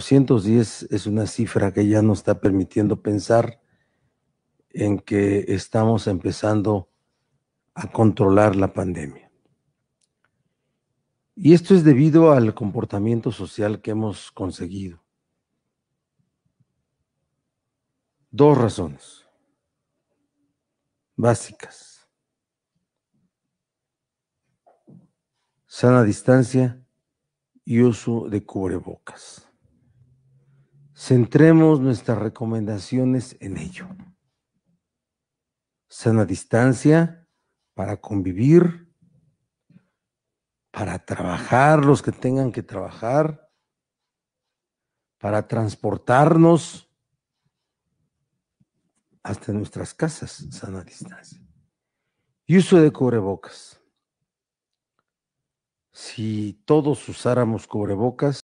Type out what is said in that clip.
210 es una cifra que ya nos está permitiendo pensar en que estamos empezando a controlar la pandemia. Y esto es debido al comportamiento social que hemos conseguido. Dos razones básicas. Sana distancia y uso de cubrebocas. Centremos nuestras recomendaciones en ello. Sana distancia para convivir, para trabajar los que tengan que trabajar, para transportarnos hasta nuestras casas, sana distancia. Y uso de cubrebocas. Si todos usáramos cubrebocas,